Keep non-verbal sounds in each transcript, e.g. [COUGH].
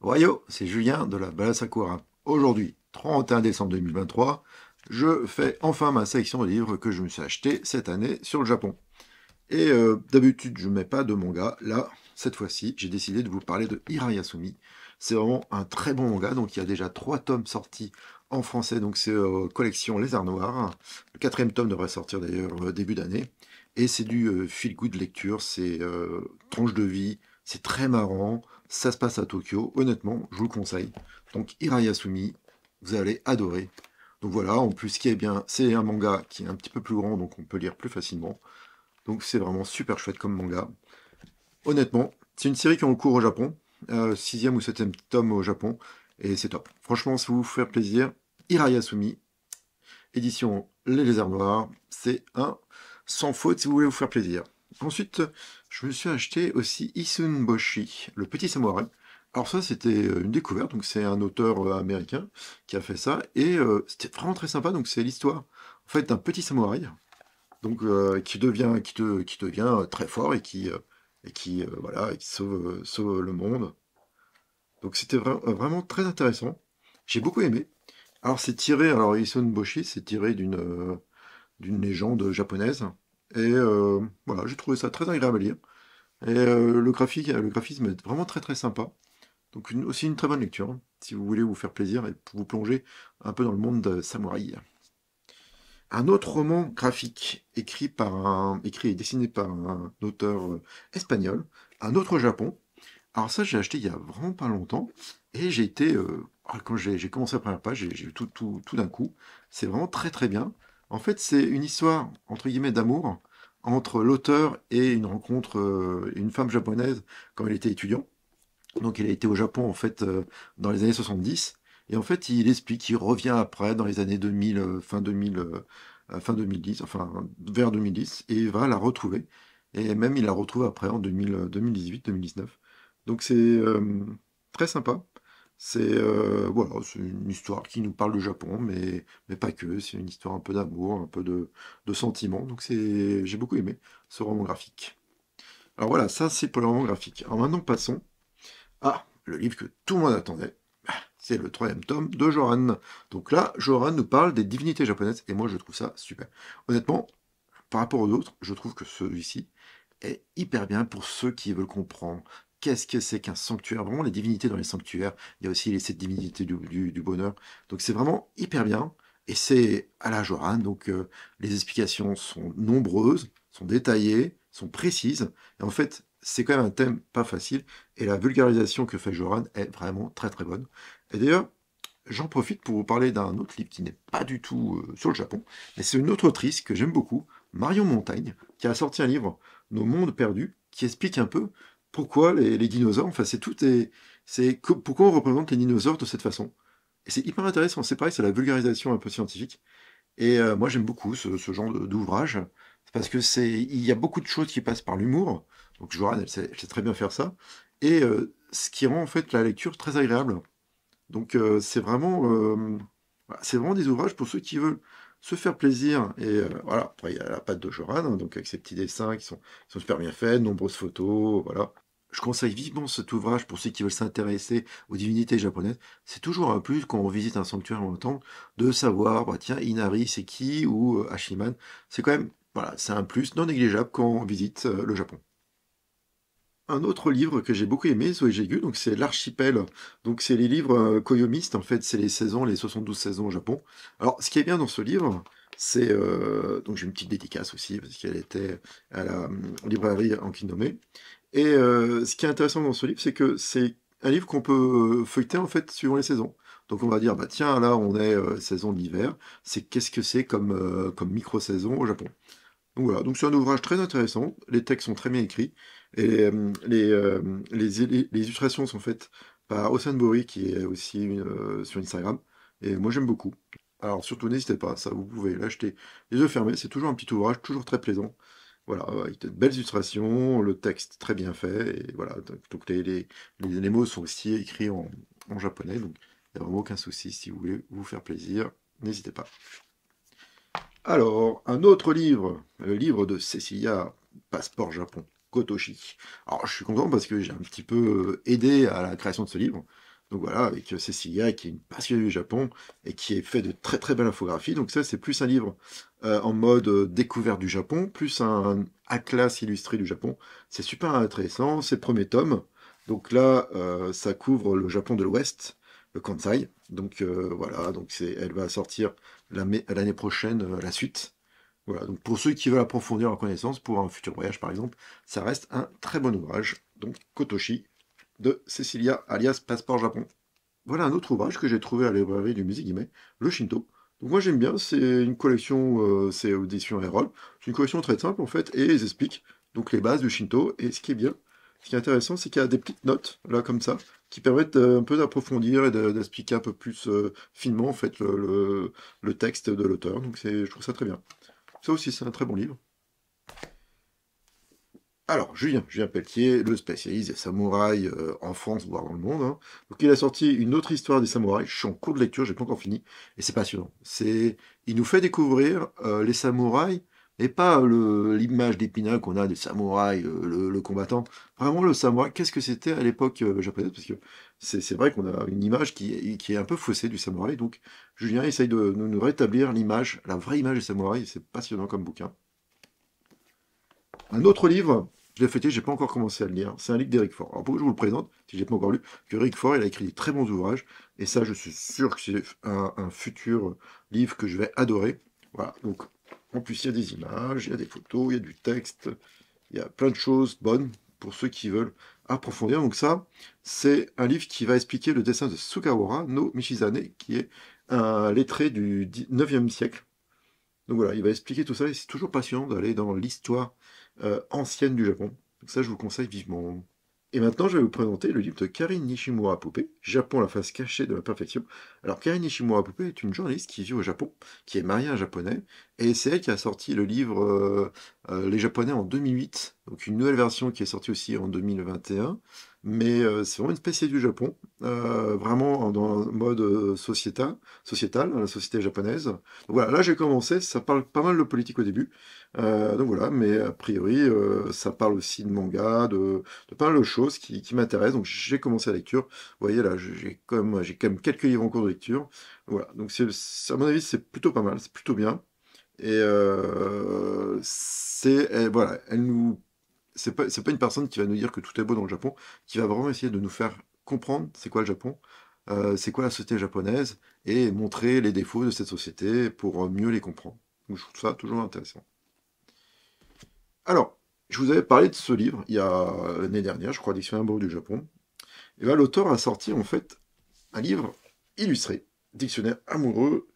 Royo, c'est Julien de la Balasakura. Aujourd'hui, 31 décembre 2023, je fais enfin ma sélection de livres que je me suis acheté cette année sur le Japon. Et euh, d'habitude, je ne mets pas de manga. Là, cette fois-ci, j'ai décidé de vous parler de Hirayasumi. C'est vraiment un très bon manga, donc il y a déjà trois tomes sortis en français, donc c'est euh, collection Les Arts Noirs. Le quatrième tome devrait sortir d'ailleurs euh, début d'année. Et c'est du feel-good lecture, c'est tranche de vie, c'est très marrant, ça se passe à Tokyo. Honnêtement, je vous le conseille. Donc, Hirayasumi, vous allez adorer. Donc voilà, en plus, ce qui est bien, c'est un manga qui est un petit peu plus grand, donc on peut lire plus facilement. Donc c'est vraiment super chouette comme manga. Honnêtement, c'est une série qui est en cours au Japon. Euh, sixième ou septième tome au Japon. Et c'est top. Franchement, si vous vous faire plaisir, Hirayasumi, édition Les Lézards Noirs, c'est un sans faute si vous voulez vous faire plaisir. Ensuite, je me suis acheté aussi Isunboshi, le petit samouraï. Alors ça, c'était euh, une découverte, donc c'est un auteur euh, américain qui a fait ça, et euh, c'était vraiment très sympa, donc c'est l'histoire, en fait, d'un petit samouraï, donc qui devient, qui, très fort et qui, voilà, sauve, le monde. Donc c'était vraiment très intéressant, j'ai beaucoup aimé. Alors c'est tiré, alors Isunboshi, c'est tiré d'une d'une légende japonaise, et euh, voilà, j'ai trouvé ça très agréable à lire. Et euh, le, graphique, le graphisme est vraiment très très sympa. Donc aussi une très bonne lecture, si vous voulez vous faire plaisir et vous plonger un peu dans le monde de Samouraï. Un autre roman graphique, écrit, par écrit et dessiné par un auteur euh, espagnol, un autre Japon. Alors ça, j'ai acheté il y a vraiment pas longtemps, et j'ai été... Ah, quand j'ai commencé la première page, j'ai eu tout d'un coup. C'est vraiment très très bien. En fait, c'est une histoire, entre guillemets, d'amour entre l'auteur et une rencontre, euh, une femme japonaise quand il était étudiant. Donc il a été au Japon en fait euh, dans les années 70 et en fait il explique qu'il revient après dans les années 2000 euh, fin 2000 fin 2010 enfin vers 2010 et va la retrouver et même il la retrouve après en 2018 2019. Donc c'est très sympa. C'est euh, c'est une histoire qui nous parle du Japon, mais, mais pas que. C'est une histoire un peu d'amour, un peu de, de sentiment. Donc j'ai beaucoup aimé ce roman graphique. Alors voilà, ça c'est pour le roman graphique. Alors maintenant passons à le livre que tout le monde attendait. Ah, c'est le troisième tome de Joran. Donc là, Joran nous parle des divinités japonaises et moi je trouve ça super. Honnêtement, par rapport aux autres, je trouve que celui-ci est hyper bien pour ceux qui veulent comprendre, qu'est-ce que c'est qu'un sanctuaire Vraiment, les divinités dans les sanctuaires. Il y a aussi les sept divinités du, bonheur. Donc, c'est vraiment hyper bien. Et c'est à la Joran. Donc, euh, les explications sont nombreuses, sont détaillées, sont précises. Et en fait, c'est quand même un thème pas facile. Et la vulgarisation que fait Joran est vraiment très très bonne. Et d'ailleurs, j'en profite pour vous parler d'un autre livre qui n'est pas du tout euh, sur le Japon. Mais c'est une autre autrice que j'aime beaucoup, Marion Montagne, qui a sorti un livre, Nos mondes perdus, qui explique un peu pourquoi les, dinosaures, enfin c'est tout, et c'est pourquoi on représente les dinosaures de cette façon. Et c'est hyper intéressant, c'est pareil, c'est la vulgarisation un peu scientifique. Et euh, moi j'aime beaucoup ce, genre d'ouvrage, parce que c'est, il y a beaucoup de choses qui passent par l'humour, donc Joran, elle, sait très bien faire ça, et euh, ce qui rend en fait la lecture très agréable. Donc euh, c'est vraiment, c'est vraiment des ouvrages pour ceux qui veulent se faire plaisir. Et euh, voilà, il y a la patte de Joran, hein, donc avec ses petits dessins qui sont, super bien faits, nombreuses photos, voilà. Je conseille vivement cet ouvrage pour ceux qui veulent s'intéresser aux divinités japonaises. C'est toujours un plus quand on visite un sanctuaire en temps de savoir, bah, tiens, Inari, c'est qui ou Hashiman. Euh, c'est quand même, voilà, c'est un plus non négligeable quand on visite euh, le Japon un autre livre que j'ai beaucoup aimé, Zoé Jégu, donc c'est l'archipel. Donc c'est les livres euh, koyomistes, en fait, c'est les saisons, les 72 saisons au Japon. Alors, ce qui est bien dans ce livre, c'est euh, donc j'ai une petite dédicace aussi parce qu'elle était à la euh, librairie en Kinome. Et ce qui est intéressant dans ce livre, c'est que c'est un livre qu'on peut feuilleter en fait suivant les saisons. Donc on va dire bah tiens là on est saison de l'hiver, c'est qu'est-ce que c'est comme comme micro saison au Japon. Donc voilà, donc c'est un ouvrage très intéressant, les textes sont très bien écrits et euh, euh, les, illustrations sont faites par Osan qui est aussi euh, sur Instagram. Et moi, j'aime beaucoup. Alors surtout, n'hésitez pas, ça vous pouvez l'acheter les yeux fermés. C'est toujours un petit ouvrage, toujours très plaisant. Voilà, avec de belles illustrations, le texte très bien fait. Et voilà, donc les, mots sont aussi écrits en, japonais. Donc il n'y a vraiment aucun souci. Si vous voulez vous faire plaisir, n'hésitez pas. Alors, un autre livre, le livre de Cecilia, Passeport Japon. Kotoshi. Alors je suis content parce que j'ai un petit peu euh, aidé à la création de ce livre. Donc voilà, avec euh, Cecilia qui est une passionnée du Japon et qui est fait de très très belles infographies. Donc ça, c'est plus un livre euh, en mode découverte du Japon, plus un atlas illustré du Japon. C'est super intéressant, c'est le premier tome. Donc là, ça couvre le Japon de l'Ouest, le Kansai. Donc voilà, donc c'est, elle va sortir l'année prochaine la suite donc pour ceux qui veulent approfondir leur connaissance pour un futur voyage par exemple, ça reste un très bon ouvrage, donc Kotoshi de Cecilia alias Passeport Japon. Voilà un autre ouvrage que j'ai trouvé à la du musée Guimet, le Shinto. Donc moi j'aime bien, c'est une collection, euh, c'est Audition Erol, c'est une collection très simple en fait, et ils expliquent donc les bases du Shinto, et ce qui est bien, ce qui est intéressant, c'est qu'il y a des petites notes, là comme ça, qui permettent euh, un peu d'approfondir et d'expliquer un peu plus euh, finement en fait le texte de l'auteur, donc je trouve ça très bien. Ça aussi, c'est un très bon livre. Alors, Julien, Julien Pelletier, le spécialiste des samouraïs euh, en France, voire dans le monde. Hein. Donc, il a sorti une autre histoire des samouraïs. Je suis en cours de lecture, j'ai pas encore fini. Et c'est passionnant. C'est, il nous fait découvrir euh, les samouraïs, et pas euh, l'image d'épinal qu'on a des samouraïs, le, combattant. Vraiment, le samouraï, qu'est-ce que c'était à l'époque japonaise Parce que c'est vrai qu'on a une image qui, est un peu faussée du samouraï. Donc Julien essaye de, nous rétablir l'image, la vraie image du samouraï. C'est passionnant comme bouquin. Un autre livre, je l'ai fêté, j'ai pas encore commencé à le lire. C'est un livre d'Eric Fort. Alors pourquoi je vous le présente, si je l'ai pas encore lu, que Eric Faure, a écrit des très bons ouvrages. Et ça, je suis sûr que c'est un, un, futur livre que je vais adorer. Voilà. Donc, en plus, il y a des images, il y a des photos, il y a du texte, il y a plein de choses bonnes pour ceux qui veulent approfondir. Donc ça, c'est un livre qui va expliquer le dessin de Sukawara no Michizane, qui est un lettré du 9e siècle. Donc voilà, il va expliquer tout ça, et c'est toujours passionnant d'aller dans l'histoire euh, ancienne du Japon. Donc ça, je vous conseille vivement. Et maintenant, je vais vous présenter le livre de Karine Nishimura Poupée, Japon, la face cachée de la perfection. Alors, Karine Nishimura Poupée est une journaliste qui vit au Japon, qui est mariée à un japonais, et c'est elle qui a sorti le livre euh, euh, Les Japonais en 2008, donc une nouvelle version qui est sortie aussi en 2021 mais euh, c'est vraiment une spécialité du Japon, euh, vraiment dans un mode euh, sociétal, sociétal, la société japonaise. Donc voilà, là j'ai commencé, ça parle pas mal de politique au début, euh, donc voilà, mais a priori euh, ça parle aussi de manga, de, de pas mal de choses qui, qui m'intéressent, donc j'ai commencé la lecture, vous voyez là, j'ai quand, même, quand même quelques livres en cours de lecture, voilà, donc à mon avis c'est plutôt pas mal, c'est plutôt bien, et c'est, voilà, elle nous c'est pas, pas une personne qui va nous dire que tout est beau dans le Japon, qui va vraiment essayer de nous faire comprendre c'est quoi le Japon, euh, c'est quoi la société japonaise, et montrer les défauts de cette société pour euh, mieux les comprendre. je trouve ça toujours intéressant. Alors, je vous avais parlé de ce livre il y a euh, l'année dernière, je crois, Dictionnaire amoureux du Japon. Et là, bah, l'auteur a sorti en fait un livre illustré, Dictionnaire amoureux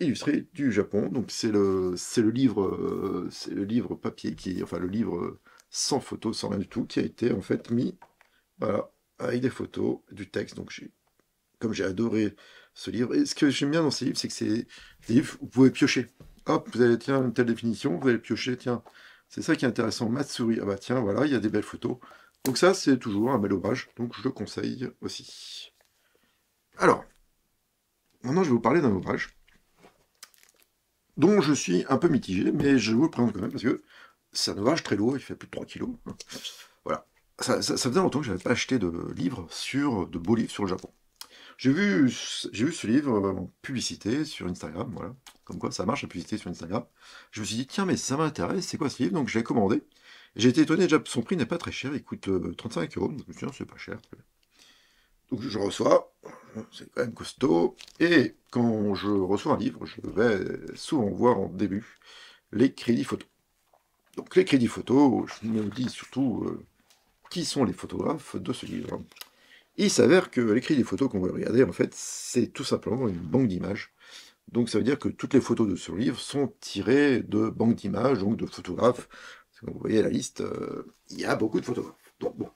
illustré du Japon. Donc c'est le, c'est le livre, euh, c'est le livre papier qui, enfin le livre sans photos sans rien du tout, qui a été en fait mis, voilà, avec des photos, du texte. Donc j'ai, comme j'ai adoré ce livre, et ce que j'aime bien dans ces livres, c'est que c'est des livres où vous pouvez piocher. Hop, vous avez, tiens une telle définition, vous allez piocher, tiens. C'est ça qui est intéressant. Matsuri, ah bah tiens, voilà, il y a des belles photos. Donc ça, c'est toujours un bel ouvrage, donc je le conseille aussi. Alors, maintenant je vais vous parler d'un ouvrage dont je suis un peu mitigé, mais je vous le présente quand même, parce que c'est un ouvrage très lourd, il fait plus de 3 kilos. Voilà. Ça, ça, faisait longtemps que je n'avais pas acheté de livres sur, de beaux livres sur le Japon. J'ai vu, ce livre euh, en publicité sur Instagram, voilà. Comme quoi, ça marche la publicité sur Instagram. Je me suis dit, tiens, mais ça m'intéresse, c'est quoi ce livre Donc, je l'ai commandé. J'ai été étonné, déjà, son prix n'est pas très cher, il coûte 35 euh, euros. Donc, tiens, c'est pas cher. Donc je reçois, c'est quand même costaud. Et quand je reçois un livre, je vais souvent voir en début les crédits photos. Donc les crédits photos, je me dis surtout euh, qui sont les photographes de ce livre. Il s'avère que les crédits photos qu'on va regarder, en fait, c'est tout simplement une banque d'images. Donc ça veut dire que toutes les photos de ce livre sont tirées de banques d'images, donc de photographes. vous voyez la liste, euh, il y a beaucoup de photographes. Donc bon,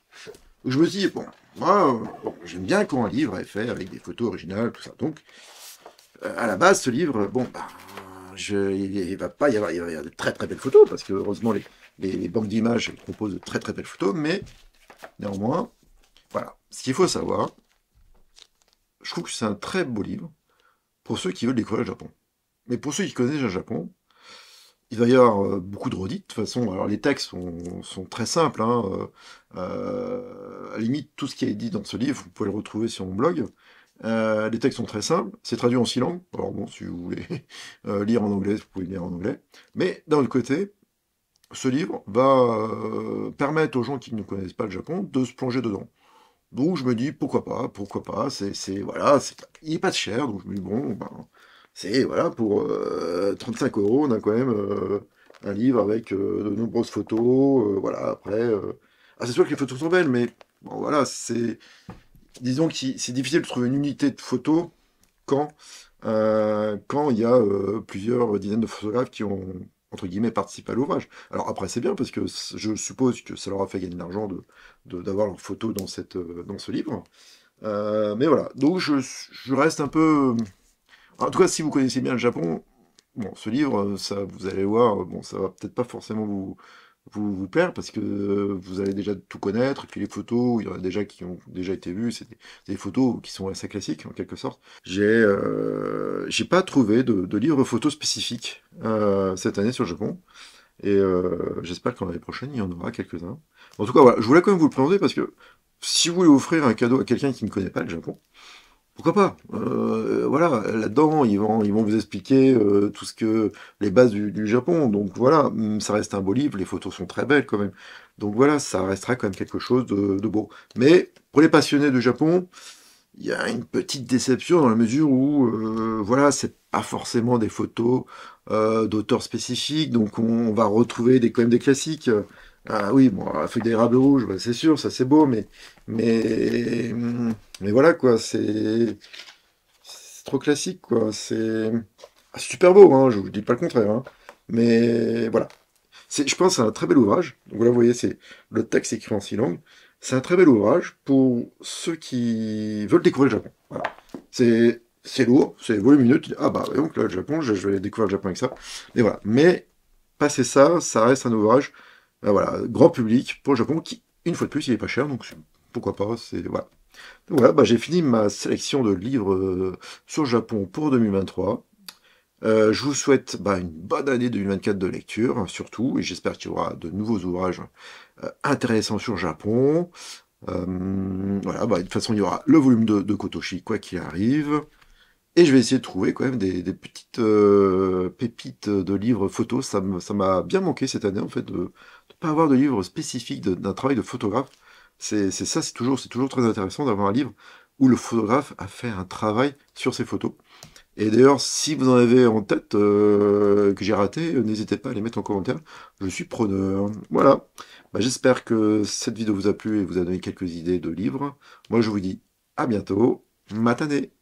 je me suis bon, moi, euh, j'aime bien quand un livre est fait avec des photos originales, tout ça. Donc, euh, à la base, ce livre, bon, bah, je, il, va pas y avoir, de très très belles photos, parce que heureusement, les, banques d'images proposent de très très belles photos, mais néanmoins, voilà. Ce qu'il faut savoir, je trouve que c'est un très beau livre pour ceux qui veulent découvrir le Japon. Mais pour ceux qui connaissent le Japon, il va y avoir euh, beaucoup de redites, de toute façon. Alors, les textes sont, très simples. Hein, euh, euh, à limite, tout ce qui est dit dans ce livre, vous pouvez le retrouver sur mon blog. les textes sont très simples. C'est traduit en six langues. Alors, bon, si vous voulez [LAUGHS] lire en anglais, vous pouvez lire en anglais. Mais d'un autre côté, ce livre va permettre aux gens qui ne connaissent pas le Japon de se plonger dedans. Donc je me dis pourquoi pas, pourquoi pas, c'est, voilà, il est pas cher, donc je me dis bon, ben, c'est voilà, pour 35 euh, euros, on a quand même euh, un livre avec euh, de nombreuses photos. voilà, après. Ah, c'est sûr que les photos sont belles, mais bon, voilà, c'est. Disons que c'est difficile de trouver une unité de photos quand quand il y a plusieurs dizaines de photographes qui ont entre guillemets, participé à l'ouvrage. Alors après, c'est bien parce que je suppose que ça leur a fait gagner de l'argent d'avoir leurs photos dans, cette, dans ce livre. mais voilà, donc je, je, reste un peu en tout cas, si vous connaissez bien le Japon, bon, ce livre, euh, ça, vous allez voir, euh, bon, ça va peut-être pas forcément vous, vous, vous plaire parce que euh, vous allez déjà tout connaître. Et puis les photos, il y en a déjà qui ont déjà été vues. C'est des, photos qui sont assez classiques en quelque sorte. J'ai euh, j'ai pas trouvé de, de livre photo spécifique euh, cette année sur le Japon. Et euh, j'espère qu'en l'année prochaine, il y en aura quelques-uns. En tout cas, voilà, je voulais quand même vous le présenter parce que si vous voulez offrir un cadeau à quelqu'un qui ne connaît pas le Japon, pourquoi pas euh, Voilà, là-dedans, ils vont, ils vont vous expliquer euh, tout ce que les bases du, Japon. Donc voilà, mm, ça reste un beau livre, les photos sont très belles quand même. Donc voilà, ça restera quand même quelque chose de, beau. Mais pour les passionnés de Japon, il y a une petite déception dans la mesure où, euh, voilà, c'est pas forcément des photos d'auteurs spécifiques, donc on, on va retrouver des, quand même des classiques. Ah oui, bon, la feuille d'érable rouge, c'est sûr, ça c'est beau, mais, mais, mais voilà quoi, c'est trop classique quoi. Ah, c'est super beau, hein, je vous dis pas le contraire, hein, mais voilà. Je pense c'est un très bel ouvrage. Donc là, vous voyez, c'est le texte écrit en six langues. C'est un très bel ouvrage pour ceux qui veulent découvrir le Japon. C'est c'est lourd, c'est volumineux. Ah bah donc là, le Japon, je, vais découvrir le Japon avec ça. Mais voilà. Mais passer ça, ça reste un ouvrage euh, voilà, grand public pour le Japon, qui, une fois de plus, il est pas cher, donc pourquoi pas, c'est... Voilà. voilà, bah, j'ai fini ma sélection de livres euh, sur le Japon pour 2023. Euh, je vous souhaite bah, une bonne année 2024 de lecture, hein, surtout, et j'espère qu'il y aura de nouveaux ouvrages intéressants sur le Japon. voilà, bah, de toute façon, il y aura le volume de, de Kotoshi, quoi qu'il arrive. Et je vais essayer de trouver quand même des, petites euh, pépites de livres photos. Ça m'a bien manqué cette année, en fait, de ne pas avoir de livre spécifique d'un travail de photographe. C'est ça, c'est toujours, très intéressant d'avoir un livre où le photographe a fait un travail sur ses photos. Et d'ailleurs, si vous en avez en tête euh, que j'ai raté, n'hésitez pas à les mettre en commentaire. Je suis preneur. Voilà. Bah, j'espère que cette vidéo vous a plu et vous a donné quelques idées de livres. Moi, je vous dis à bientôt. Matinée.